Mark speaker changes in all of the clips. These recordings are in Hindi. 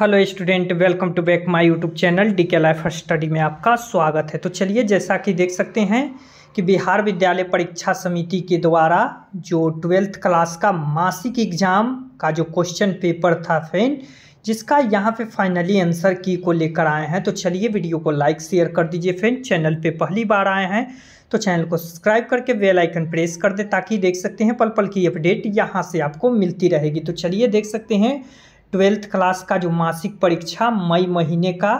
Speaker 1: hello student welcome to back my YouTube channel D K life study में आपका स्वागत है तो चलिए जैसा कि देख सकते हैं कि बिहार विद्यालय परीक्षा समिति के द्वारा जो ट्वेल्थ क्लास का मासिक एग्ज़ाम का जो क्वेश्चन पेपर था फेन जिसका यहाँ पे फाइनली आंसर की को लेकर आए हैं तो चलिए वीडियो को लाइक शेयर कर दीजिए फेन चैनल पर पहली बार आए हैं तो चैनल को सब्सक्राइब करके बेल आइकन प्रेस कर दे ताकि देख सकते हैं पल पल की अपडेट यहाँ से आपको मिलती रहेगी तो चलिए देख सकते हैं ट्वेल्थ क्लास का जो मासिक परीक्षा मई महीने का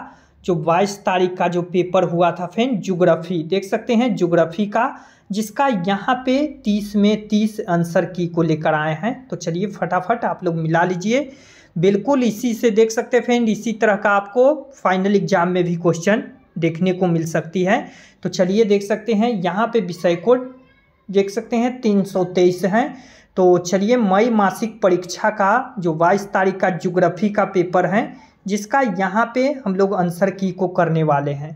Speaker 1: जो 22 तारीख का जो पेपर हुआ था फ्रेंड जोग्राफी देख सकते हैं जोग्राफी का जिसका यहाँ पे 30 में 30 आंसर की को लेकर आए हैं तो चलिए फटाफट आप लोग मिला लीजिए बिल्कुल इसी से देख सकते हैं फ्रेंड इसी तरह का आपको फाइनल एग्जाम में भी क्वेश्चन देखने को मिल सकती है तो चलिए देख सकते हैं यहाँ पे विषय कोड देख सकते हैं तीन सौ तेईस हैं तो चलिए मई मासिक परीक्षा का जो बाईस तारीख का ज्योग्राफी का पेपर है जिसका यहाँ पे हम लोग आंसर की को करने वाले हैं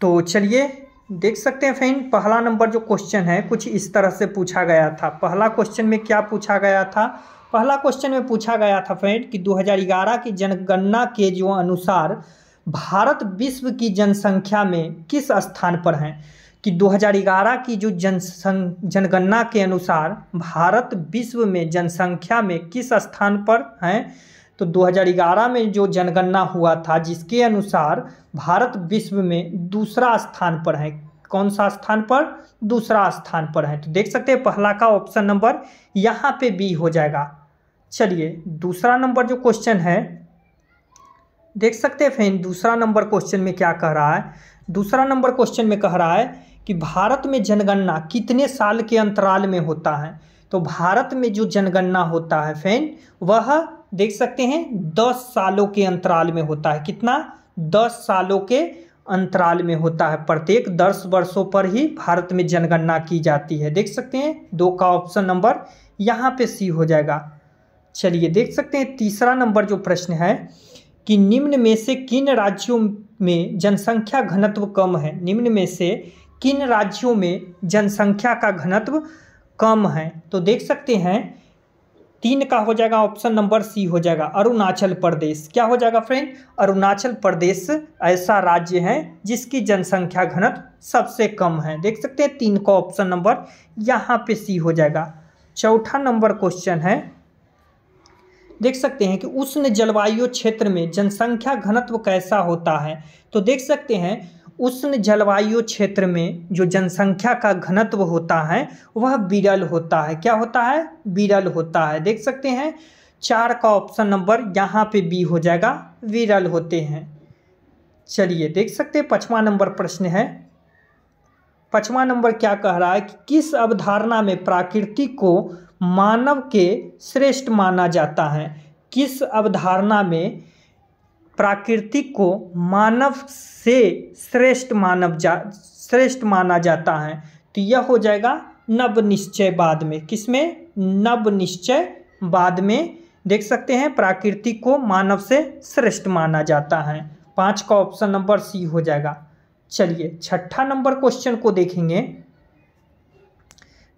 Speaker 1: तो चलिए देख सकते हैं फ्रेंड पहला नंबर जो क्वेश्चन है कुछ इस तरह से पूछा गया था पहला क्वेश्चन में क्या पूछा गया था पहला क्वेश्चन में पूछा गया था फ्रेंड कि 2011 की जनगणना के जो अनुसार भारत विश्व की जनसंख्या में किस स्थान पर है कि 2011 की जो जनसं जनगणना के अनुसार भारत विश्व में जनसंख्या में किस स्थान पर हैं तो 2011 में जो जनगणना हुआ था जिसके अनुसार भारत विश्व में दूसरा स्थान पर है कौन सा स्थान पर दूसरा स्थान पर है तो देख सकते हैं पहला का ऑप्शन नंबर यहाँ पे बी हो जाएगा चलिए दूसरा नंबर जो क्वेश्चन है देख सकते हैं फ्रेंड दूसरा नंबर क्वेश्चन में क्या कह रहा है दूसरा नंबर क्वेश्चन में कह रहा है कि भारत में जनगणना कितने साल के अंतराल में होता है तो भारत में जो जनगणना होता है फैन वह देख सकते हैं दस सालों के अंतराल में होता है कितना दस सालों के अंतराल में होता है प्रत्येक दस वर्षों पर ही भारत में जनगणना की जाती है देख सकते हैं दो का ऑप्शन नंबर यहाँ पे सी हो जाएगा चलिए देख सकते हैं तीसरा नंबर जो प्रश्न है कि निम्न में से किन राज्यों में जनसंख्या घनत्व कम है निम्न में से किन राज्यों में जनसंख्या का घनत्व कम है तो देख सकते हैं तीन का हो जाएगा ऑप्शन नंबर सी हो जाएगा अरुणाचल प्रदेश क्या हो जाएगा फ्रेंड अरुणाचल प्रदेश ऐसा राज्य है जिसकी जनसंख्या घनत्व सबसे कम है देख सकते हैं तीन का ऑप्शन नंबर यहाँ पे सी हो जाएगा चौथा नंबर क्वेश्चन है देख सकते हैं कि उष्ण जलवायु क्षेत्र में जनसंख्या घनत्व कैसा होता है तो देख सकते हैं उष्ण जलवायु क्षेत्र में जो जनसंख्या का घनत्व होता है वह बिरल होता है क्या होता है बिरल होता है देख सकते हैं चार का ऑप्शन नंबर यहाँ पे बी हो जाएगा विरल होते हैं चलिए देख सकते हैं पचवा नंबर प्रश्न है पचवा नंबर क्या कह रहा है कि किस अवधारणा में प्रकृति को मानव के श्रेष्ठ माना जाता है किस अवधारणा में प्रकृति को मानव से श्रेष्ठ मानव जा श्रेष्ठ माना जाता है तो यह हो जाएगा नव निश्चय बाद में किसमें नव निश्चय बाद में देख सकते हैं प्रकृति को मानव से श्रेष्ठ माना जाता है पाँच का ऑप्शन नंबर सी हो जाएगा चलिए छठा नंबर क्वेश्चन को देखेंगे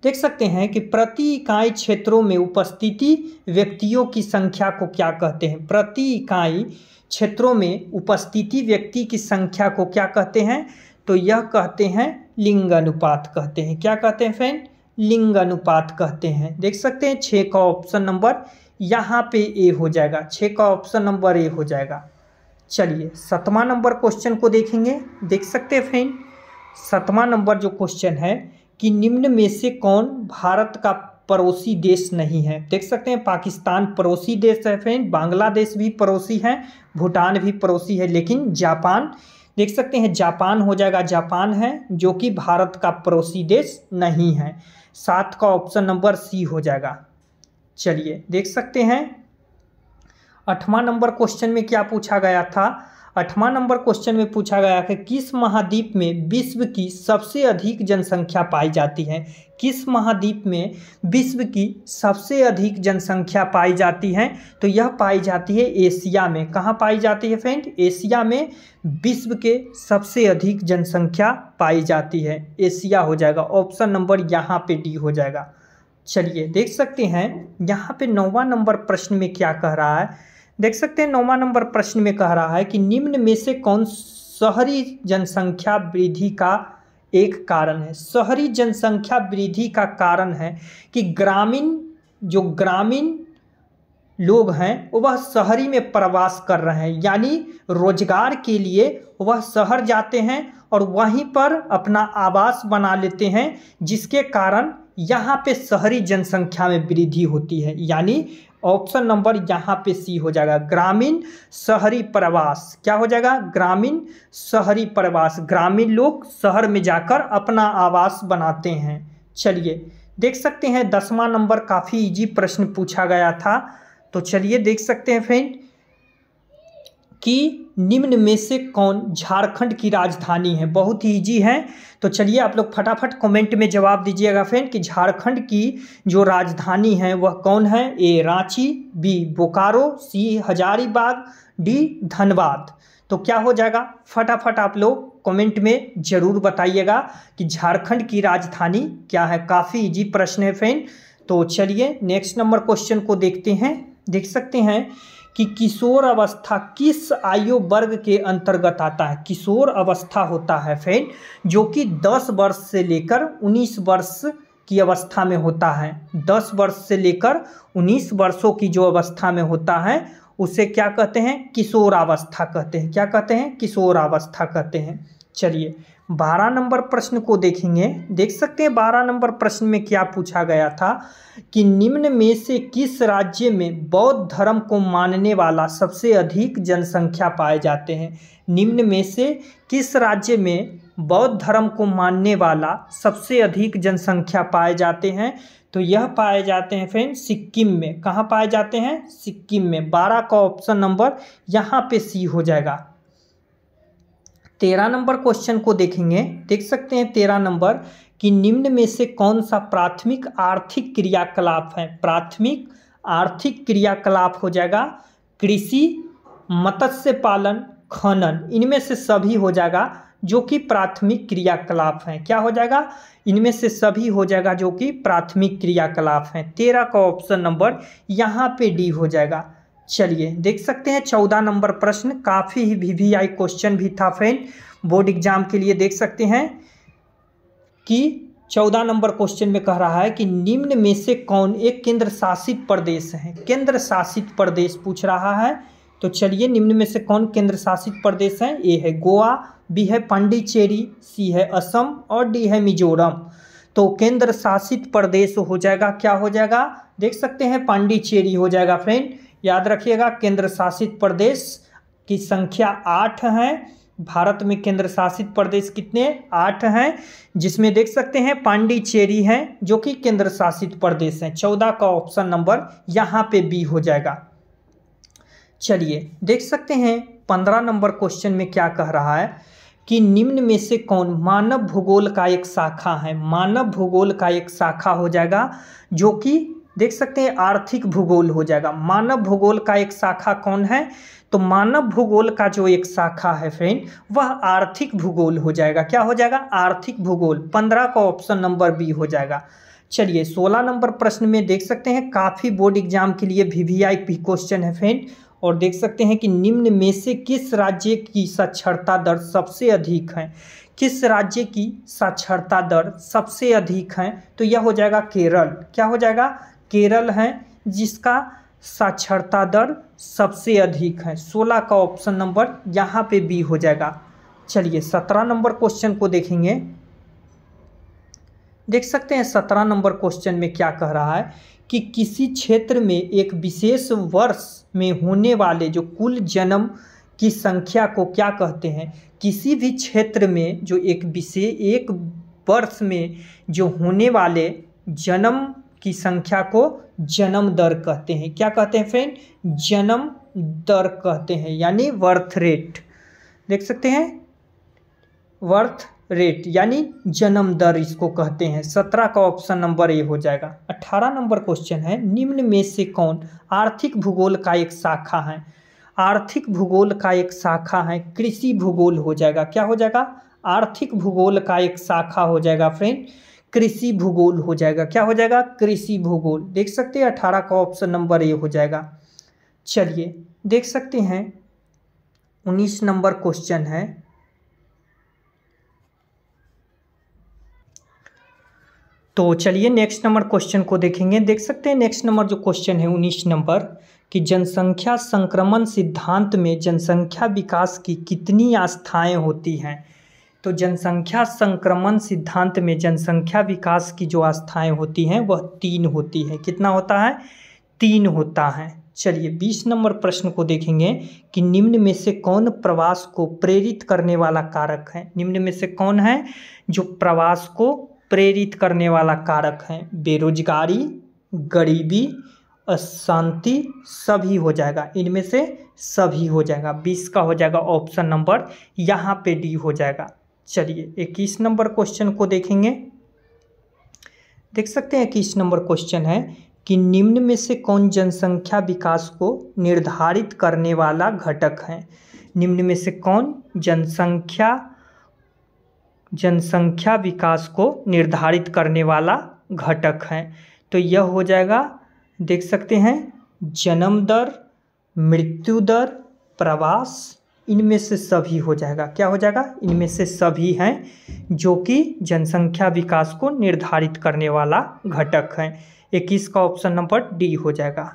Speaker 1: देख सकते हैं कि प्रति इकाई क्षेत्रों में उपस्थिति व्यक्तियों की संख्या को क्या कहते हैं प्रति इकाई क्षेत्रों में उपस्थिति व्यक्ति की संख्या को क्या कहते हैं तो यह कहते हैं लिंगानुपात कहते हैं क्या कहते हैं फ्रेंड लिंगानुपात कहते हैं देख सकते हैं छः का ऑप्शन नंबर यहाँ पे ए हो जाएगा छः का ऑप्शन नंबर ए हो जाएगा चलिए सतवा नंबर क्वेश्चन को देखेंगे देख सकते हैं फ्रेंड सतवा नंबर जो क्वेश्चन है कि निम्न में से कौन भारत का पड़ोसी देश नहीं है देख सकते हैं पाकिस्तान पड़ोसी देश है फ्रेंड बांग्लादेश भी पड़ोसी है भूटान भी पड़ोसी है लेकिन जापान देख सकते हैं जापान हो जाएगा जापान है जो कि भारत का पड़ोसी देश नहीं है सात का ऑप्शन नंबर सी हो जाएगा चलिए देख सकते हैं आठवां नंबर क्वेश्चन में क्या पूछा गया था आठवां नंबर क्वेश्चन में पूछा गया कि किस महाद्वीप में विश्व की सबसे अधिक जनसंख्या पाई जाती है किस महाद्वीप में विश्व की सबसे अधिक जनसंख्या पाई जाती है तो यह पाई जाती है एशिया में कहाँ पाई जाती है फ्रेंड एशिया में विश्व के सबसे अधिक जनसंख्या पाई जाती है एशिया हो जाएगा ऑप्शन नंबर यहाँ पे डी हो जाएगा चलिए देख सकते हैं यहाँ पे नौवा नंबर प्रश्न में क्या कह रहा है देख सकते हैं नौवा नंबर प्रश्न में कह रहा है कि निम्न में से कौन शहरी जनसंख्या वृद्धि का एक कारण है शहरी जनसंख्या वृद्धि का कारण है कि ग्रामीण जो ग्रामीण लोग हैं वह शहरी में प्रवास कर रहे हैं यानी रोजगार के लिए वह शहर जाते हैं और वहीं पर अपना आवास बना लेते हैं जिसके कारण यहाँ पे शहरी जनसंख्या में वृद्धि होती है यानी ऑप्शन नंबर यहाँ पे सी हो जाएगा ग्रामीण शहरी प्रवास क्या हो जाएगा ग्रामीण शहरी प्रवास ग्रामीण लोग शहर में जाकर अपना आवास बनाते हैं चलिए देख सकते हैं दसवां नंबर काफ़ी इजी प्रश्न पूछा गया था तो चलिए देख सकते हैं फ्रेंड कि निम्न में से कौन झारखंड की राजधानी है बहुत ही ईजी है तो चलिए आप लोग फटाफट कमेंट में जवाब दीजिएगा फ्रेंड कि झारखंड की जो राजधानी है वह कौन है A Ranchi B Bokaro C Hazaribagh D Dhanbad तो क्या हो जाएगा फटाफट आप लोग कमेंट में ज़रूर बताइएगा कि झारखंड की राजधानी क्या है काफ़ी इजी प्रश्न है फ्रेंड तो चलिए नेक्स्ट नंबर क्वेश्चन को देखते हैं देख सकते हैं कि किशोर अवस्था किस आयु वर्ग के अंतर्गत आता है किशोर अवस्था होता है फ्रेंड जो कि 10 वर्ष से लेकर 19 वर्ष की अवस्था में होता है 10 वर्ष से लेकर 19 वर्षों की जो अवस्था में होता है उसे क्या कहते हैं किशोरावस्था कहते हैं क्या कहते हैं किशोरावस्था कहते हैं चलिए बारह नंबर प्रश्न को देखेंगे देख सकते हैं बारह नंबर प्रश्न में क्या पूछा गया था कि निम्न में से किस राज्य में बौद्ध धर्म को मानने वाला सबसे अधिक जनसंख्या पाए जाते हैं निम्न में से किस राज्य में बौद्ध धर्म को मानने वाला सबसे अधिक जनसंख्या पाए जाते हैं तो यह पाए जाते हैं फ्रेंड सिक्किम में कहाँ पाए जाते हैं सिक्किम में बारह का ऑप्शन नंबर यहाँ पे सी हो जाएगा तेरह नंबर क्वेश्चन को देखेंगे देख सकते हैं तेरह नंबर कि निम्न में से कौन सा प्राथमिक आर्थिक क्रियाकलाप है प्राथमिक आर्थिक क्रियाकलाप हो जाएगा कृषि मत्स्य पालन खनन इनमें से सभी हो जाएगा जो कि प्राथमिक क्रियाकलाप हैं क्या हो जाएगा इनमें से सभी हो जाएगा जो कि प्राथमिक क्रियाकलाप हैं तेरह का ऑप्शन नंबर यहाँ पे डी हो जाएगा चलिए देख सकते हैं चौदह नंबर प्रश्न काफ़ी ही वी वी आई क्वेश्चन भी था फ्रेंड बोर्ड एग्जाम के लिए देख सकते हैं कि चौदह नंबर क्वेश्चन में कह रहा है कि निम्न में से कौन एक केंद्र शासित प्रदेश है केंद्र शासित प्रदेश पूछ रहा है तो चलिए निम्न में से कौन केंद्र शासित प्रदेश है ए है गोवा बी है पांडिचेरी सी है असम और डी है मिजोरम तो केंद्र शासित प्रदेश हो जाएगा क्या हो जाएगा देख सकते हैं पांडिचेरी हो जाएगा फ्रेंड याद रखिएगा केंद्र शासित प्रदेश की संख्या आठ है भारत में केंद्र शासित प्रदेश कितने आठ हैं जिसमें देख सकते हैं पांडिचेरी है जो कि केंद्र शासित प्रदेश है चौदह का ऑप्शन नंबर यहाँ पे बी हो जाएगा चलिए देख सकते हैं पंद्रह नंबर क्वेश्चन में क्या कह रहा है कि निम्न में से कौन मानव भूगोल का एक शाखा है मानव भूगोल का एक शाखा हो जाएगा जो कि देख सकते हैं आर्थिक भूगोल हो जाएगा मानव भूगोल का एक शाखा कौन है तो मानव भूगोल का जो एक शाखा है फ्रेंड वह आर्थिक भूगोल हो जाएगा क्या हो जाएगा आर्थिक भूगोल पंद्रह का ऑप्शन नंबर बी हो जाएगा चलिए सोलह नंबर प्रश्न में देख सकते हैं काफ़ी बोर्ड एग्जाम के लिए V V I P question है फ्रेंड और देख सकते हैं कि निम्न में से किस राज्य की साक्षरता दर सबसे अधिक है किस राज्य की साक्षरता दर सबसे अधिक है तो यह हो जाएगा केरल क्या हो जाएगा केरल है जिसका साक्षरता दर सबसे अधिक है सोलह का ऑप्शन नंबर यहाँ पे बी हो जाएगा चलिए सत्रह नंबर क्वेश्चन को देखेंगे देख सकते हैं सत्रह नंबर क्वेश्चन में क्या कह रहा है कि किसी क्षेत्र में एक विशेष वर्ष में होने वाले जो कुल जन्म की संख्या को क्या कहते हैं किसी भी क्षेत्र में जो एक विशेष एक वर्ष में जो होने वाले जन्म की संख्या को जन्म दर कहते हैं क्या कहते हैं फ्रेंड जन्म दर कहते हैं यानी वर्थ रेट देख सकते हैं वर्थ रेट यानी जन्म दर इसको कहते हैं सत्रह का ऑप्शन नंबर ए हो जाएगा अठारह नंबर क्वेश्चन है निम्न में से कौन आर्थिक भूगोल का एक शाखा है आर्थिक भूगोल का एक शाखा है कृषि भूगोल हो जाएगा क्या हो जाएगा आर्थिक भूगोल का एक शाखा हो जाएगा फ्रेंड कृषि भूगोल हो जाएगा क्या हो जाएगा कृषि भूगोल देख सकते हैं अठारह का ऑप्शन नंबर ए हो जाएगा चलिए देख सकते हैं उन्नीस नंबर क्वेश्चन है तो चलिए नेक्स्ट नंबर क्वेश्चन को देखेंगे देख सकते हैं नेक्स्ट नंबर जो क्वेश्चन है उन्नीस नंबर कि जनसंख्या संक्रमण सिद्धांत में जनसंख्या विकास की कितनी आस्थाएं होती हैं तो जनसंख्या संक्रमण सिद्धांत में जनसंख्या विकास की जो आस्थाएं होती हैं वह तीन होती है कितना होता है तीन होता है चलिए बीस नंबर प्रश्न को देखेंगे कि निम्न में से कौन प्रवास को प्रेरित करने वाला कारक है निम्न में से कौन है जो प्रवास को प्रेरित करने वाला कारक है बेरोजगारी गरीबी अशांति सभी हो जाएगा इनमें से सभी हो जाएगा बीस का हो जाएगा ऑप्शन नंबर यहाँ पे डी हो जाएगा चलिए इक्कीस नंबर क्वेश्चन को देखेंगे देख सकते हैं इक्कीस नंबर क्वेश्चन है कि निम्न में से कौन जनसंख्या विकास को निर्धारित करने वाला घटक है निम्न में से कौन जनसंख्या जनसंख्या विकास को निर्धारित करने वाला घटक है तो यह हो जाएगा देख सकते हैं जन्म दर मृत्यु दर प्रवास इनमें से सभी हो जाएगा क्या हो जाएगा इनमें से सभी हैं जो कि जनसंख्या विकास को निर्धारित करने वाला घटक है इक्कीस का ऑप्शन नंबर डी हो जाएगा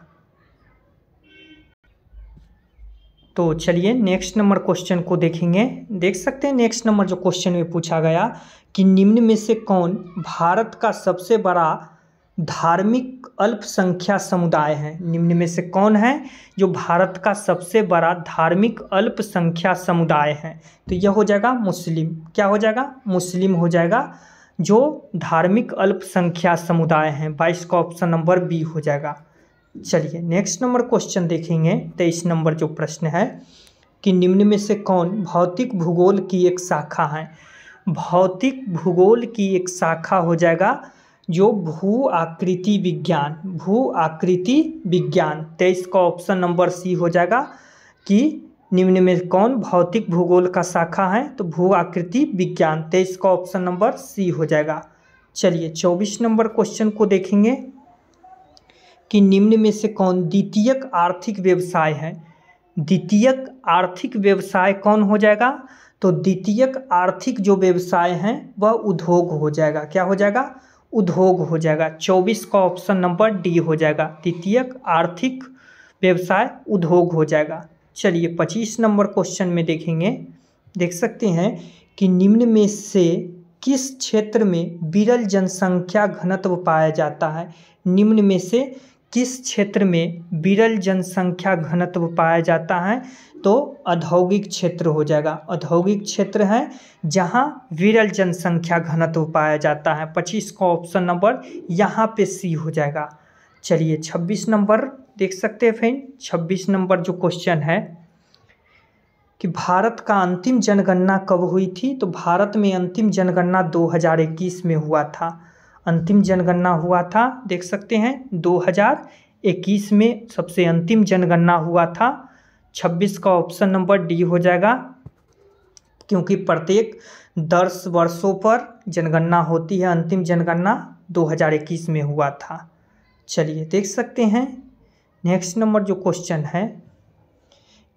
Speaker 1: तो चलिए नेक्स्ट नंबर क्वेश्चन को देखेंगे देख सकते हैं नेक्स्ट नंबर जो क्वेश्चन में पूछा गया कि निम्न में से कौन भारत का सबसे बड़ा धार्मिक अल्पसंख्या समुदाय हैं निम्न में से कौन है जो भारत का सबसे बड़ा धार्मिक अल्पसंख्या समुदाय है तो यह हो जाएगा मुस्लिम क्या हो जाएगा मुस्लिम हो जाएगा जो धार्मिक अल्पसंख्या समुदाय हैं बाईस का ऑप्शन नंबर बी हो जाएगा चलिए नेक्स्ट नंबर क्वेश्चन देखेंगे तेईस नंबर जो प्रश्न है कि निम्न में से कौन भौतिक भूगोल की एक शाखा है भौतिक भूगोल की एक शाखा हो जाएगा जो भू आकृति विज्ञान भू आकृति विज्ञान तेईस का ऑप्शन नंबर सी हो जाएगा कि निम्न में कौन भौतिक भूगोल का शाखा है तो भू आकृति विज्ञान तेईस का ऑप्शन नंबर सी हो जाएगा चलिए चौबीस नंबर क्वेश्चन को देखेंगे कि निम्न में से कौन द्वितीयक आर्थिक व्यवसाय है द्वितीयक आर्थिक व्यवसाय कौन हो जाएगा तो द्वितीयक आर्थिक जो व्यवसाय हैं वह उद्योग हो जाएगा क्या हो जाएगा उद्योग हो जाएगा चौबीस का ऑप्शन नंबर डी हो जाएगा द्वितीय आर्थिक व्यवसाय उद्योग हो जाएगा चलिए पच्चीस नंबर क्वेश्चन में देखेंगे देख सकते हैं कि निम्न में से किस क्षेत्र में विरल जनसंख्या घनत्व पाया जाता है निम्न में से किस क्षेत्र में विरल जनसंख्या घनत्व पाया जाता है तो औद्योगिक क्षेत्र हो जाएगा औद्योगिक क्षेत्र है जहाँ विरल जनसंख्या घनत्व पाया जाता है पच्चीस का ऑप्शन नंबर यहाँ पे सी हो जाएगा चलिए छब्बीस नंबर देख सकते हैं फिर छब्बीस नंबर जो क्वेश्चन है कि भारत का अंतिम जनगणना कब हुई थी तो भारत में अंतिम जनगणना 2021 में हुआ था अंतिम जनगणना हुआ था देख सकते हैं 2021 में सबसे अंतिम जनगणना हुआ था छब्बीस का ऑप्शन नंबर डी हो जाएगा क्योंकि प्रत्येक दस वर्षों पर जनगणना होती है अंतिम जनगणना 2021 में हुआ था चलिए देख सकते हैं नेक्स्ट नंबर जो क्वेश्चन है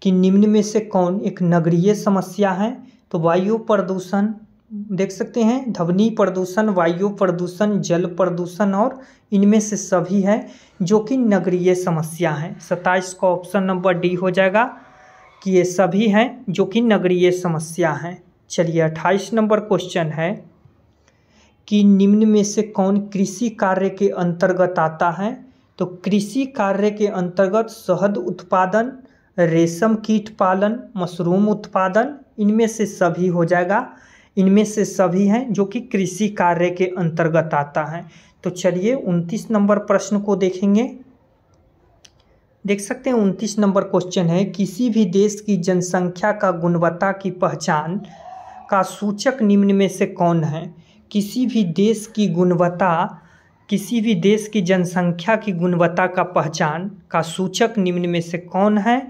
Speaker 1: कि निम्न में से कौन एक नगरीय समस्या है तो वायु प्रदूषण देख सकते हैं ध्वनि प्रदूषण वायु प्रदूषण जल प्रदूषण और इनमें से सभी है जो कि नगरीय समस्या है सत्ताईस का ऑप्शन नंबर डी हो जाएगा कि ये सभी हैं जो कि नगरीय समस्या हैं चलिए अट्ठाईस नंबर क्वेश्चन है कि निम्न में से कौन कृषि कार्य के अंतर्गत आता है तो कृषि कार्य के अंतर्गत शहद उत्पादन रेशम कीट पालन मशरूम उत्पादन इनमें से सभी हो जाएगा इनमें से सभी हैं जो कि कृषि कार्य के अंतर्गत आता है तो चलिए उनतीस नंबर प्रश्न को देखेंगे देख सकते हैं उनतीस नंबर क्वेश्चन है किसी भी देश की जनसंख्या का गुणवत्ता की पहचान का सूचक निम्न में से कौन है किसी भी देश की गुणवत्ता किसी भी देश की जनसंख्या की गुणवत्ता का पहचान का सूचक निम्न में से कौन है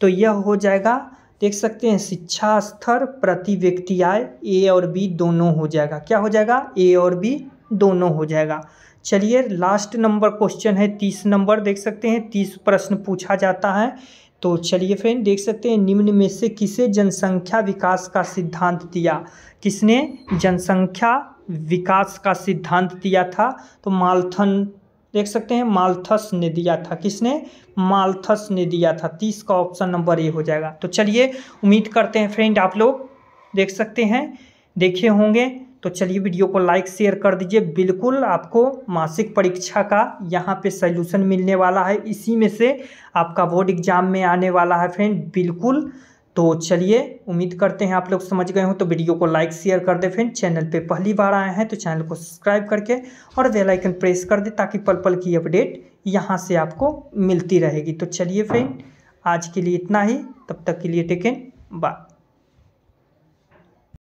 Speaker 1: तो यह हो जाएगा देख सकते हैं शिक्षा स्तर प्रति व्यक्ति आय ए और बी दोनों हो जाएगा क्या हो जाएगा ए और बी दोनों हो जाएगा चलिए लास्ट नंबर क्वेश्चन है तीस नंबर देख सकते हैं तीस प्रश्न पूछा जाता है तो चलिए फ्रेंड देख सकते हैं निम्न में से किसे जनसंख्या विकास का सिद्धांत दिया किसने जनसंख्या विकास का सिद्धांत दिया था तो मालथन देख सकते हैं मालथस ने दिया था किसने मालथस ने दिया था तीस का ऑप्शन नंबर ए हो जाएगा तो चलिए उम्मीद करते हैं फ्रेंड आप लोग देख सकते हैं देखे होंगे तो चलिए वीडियो को लाइक शेयर कर दीजिए बिल्कुल आपको मासिक परीक्षा का यहाँ पे सल्यूशन मिलने वाला है इसी में से आपका बोर्ड एग्जाम में आने वाला है फ्रेंड बिल्कुल तो चलिए उम्मीद करते हैं आप लोग समझ गए हों तो वीडियो को लाइक शेयर कर दें फ्रेंड चैनल पे पहली बार आए हैं तो चैनल को सब्सक्राइब करके और बेल आइकन प्रेस कर दें ताकि पल पल की अपडेट यहाँ से आपको मिलती रहेगी तो चलिए फ्रेंड आज के लिए इतना ही तब तक के लिए टेकन बाय